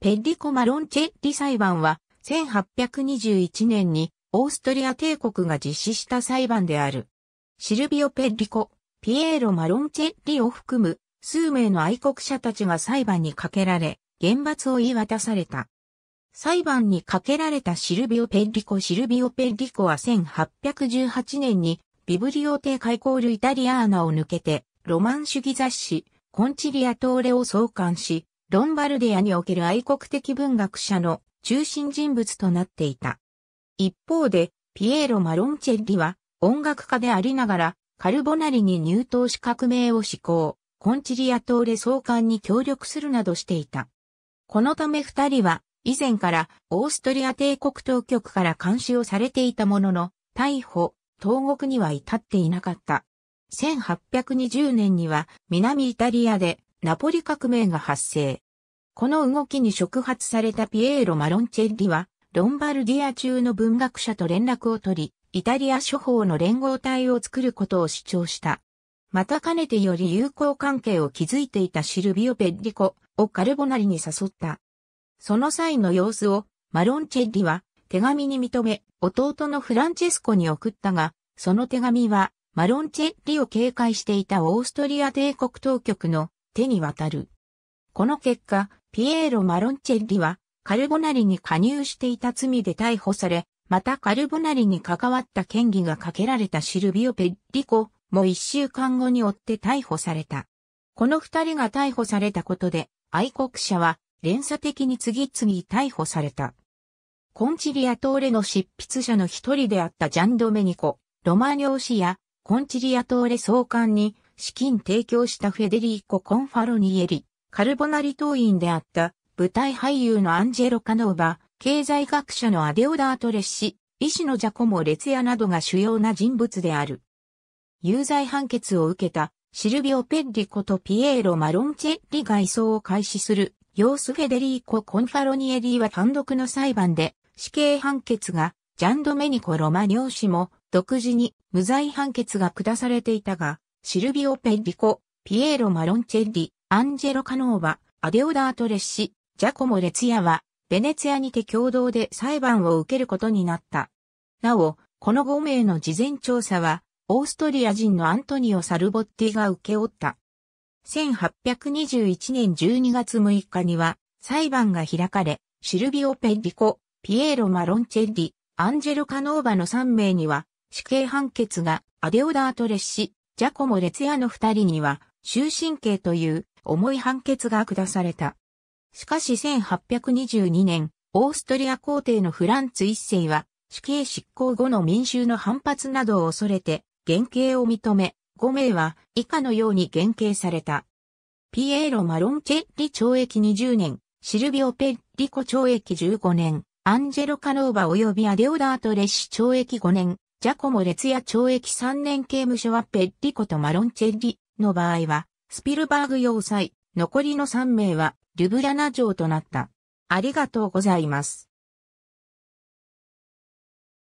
ペッリコ・マロンチェッリ裁判は、1821年にオーストリア帝国が実施した裁判である。シルビオ・ペッリコ、ピエーロ・マロンチェッリを含む数名の愛国者たちが裁判にかけられ、厳罰を言い渡された。裁判にかけられたシルビオ・ペッリコ。シルビオ・ペッリコは1818年にビブリオテコールイタリアーナを抜けてロマン主義雑誌コンチリアトーレを創刊し、ロンバルディアにおける愛国的文学者の中心人物となっていた。一方で、ピエーロ・マロンチェッリは音楽家でありながら、カルボナリに入党し革命を施行、コンチリア島で総監に協力するなどしていた。このため二人は、以前からオーストリア帝国当局から監視をされていたものの、逮捕、投獄には至っていなかった。1820年には南イタリアでナポリ革命が発生。この動きに触発されたピエーロ・マロンチェッリは、ロンバルディア中の文学者と連絡を取り、イタリア諸法の連合体を作ることを主張した。またかねてより友好関係を築いていたシルビオ・ペッリコをカルボナリに誘った。その際の様子をマロンチェッリは手紙に認め弟のフランチェスコに送ったが、その手紙はマロンチェッリを警戒していたオーストリア帝国当局の手に渡る。この結果、ピエーロ・マロンチェッリは、カルボナリに加入していた罪で逮捕され、またカルボナリに関わった嫌疑がかけられたシルビオ・ペッリコも一週間後に追って逮捕された。この二人が逮捕されたことで、愛国者は連鎖的に次々逮捕された。コンチリア・トーレの執筆者の一人であったジャンドメニコ、ロマニョー氏や、コンチリア・トーレ総監に資金提供したフェデリーコ・コンファロニエリ、カルボナリ党員であった舞台俳優のアンジェロ・カノーバ、経済学者のアデオダートレッシ、医師のジャコモ・レツヤなどが主要な人物である。有罪判決を受けたシルビオ・ペッリコとピエーロ・マロンチェッリ外送を開始する、ヨース・フェデリーコ・コンファロニエリーは単独の裁判で死刑判決が、ジャンドメニコ・ロマニョー氏も独自に無罪判決が下されていたが、シルビオ・ペッリコ、ピエーロ・マロンチェッリ、アンジェロ・カノーバ、アデオダート・レッシ、ジャコモ・レツヤは、ベネツヤにて共同で裁判を受けることになった。なお、この5名の事前調査は、オーストリア人のアントニオ・サルボッティが受け負った。1821年12月6日には、裁判が開かれ、シルビオ・ペッリコ、ピエーロ・マロンチェッリ、アンジェロ・カノーバの3名には、死刑判決がアデオダートレッシ、ジャコモ・レツヤの二人には、終身刑という重い判決が下された。しかし1822年、オーストリア皇帝のフランツ一世は、死刑執行後の民衆の反発などを恐れて、減刑を認め、5名は以下のように減刑された。ピエーロ・マロンチェッリ懲役20年、シルビオ・ペッリコ懲役15年、アンジェロ・カノーバ及びアデオダート・レシ懲役5年、ジャコモ列や懲役3年刑務所はペッリコとマロンチェリの場合は、スピルバーグ要塞、残りの3名は、ルブリャナ城となった。ありがとうございます。